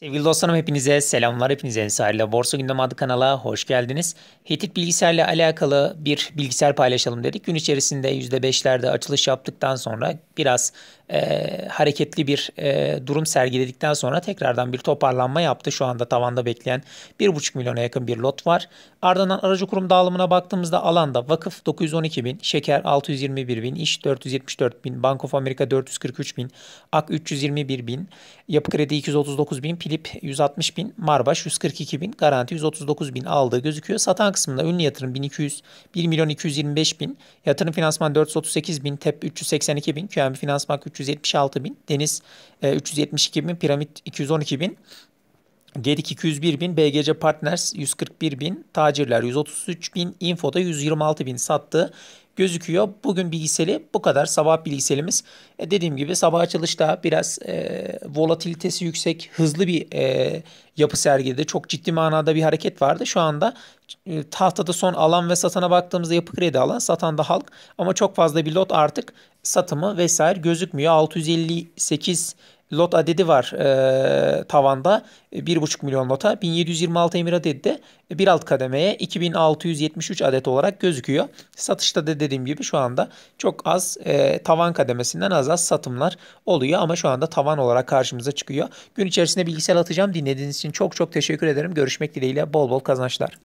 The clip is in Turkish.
Sevgili dostlarım hepinize selamlar. Hepinize Ensari'yle Borsa Gündem adlı kanala hoş geldiniz. Hitit bilgisayarla alakalı bir bilgisayar paylaşalım dedik. Gün içerisinde %5'lerde açılış yaptıktan sonra biraz e, hareketli bir e, durum sergiledikten sonra tekrardan bir toparlanma yaptı. Şu anda tavanda bekleyen 1,5 milyona yakın bir lot var. Ardından aracı kurum dağılımına baktığımızda alanda vakıf 912 bin, şeker 621 bin, iş 474 bin, Bank of America 443 bin, ak 321 bin, yapı kredi 239 bin, Filip 160 bin, Marbaş 142 bin, Garanti 139 bin aldığı gözüküyor. Satan kısmında ünlü yatırım 1200, 1 milyon 225 bin, yatırım finansman 438 bin, TEP 382 bin, QNB finansman 376 bin, Deniz 372 e, bin, Piramit 212 bin, Gedik 201 bin, BGC Partners 141 bin, Tacirler 133 bin, Info'da 126 bin sattı gözüküyor. Bugün bilgiseli bu kadar sabah bilgiselimiz. E dediğim gibi sabah açılışta biraz e, volatilitesi yüksek, hızlı bir e, yapı sergiledi. Çok ciddi manada bir hareket vardı. Şu anda e, tahtada son alan ve satana baktığımızda yapı kredi alan, satan da halk. Ama çok fazla bir lot artık satımı vesaire gözükmüyor. 658 lot adedi var e, tavanda. 1,5 milyon lota 1726 emir adedi de bir alt kademeye 2673 adet olarak gözüküyor. Satışta da dediğim gibi şu anda çok az e, tavan kademesinden az az satımlar oluyor ama şu anda tavan olarak karşımıza çıkıyor. Gün içerisinde bilgisayar atacağım. Dinlediğiniz için çok çok teşekkür ederim. Görüşmek dileğiyle bol bol kazançlar.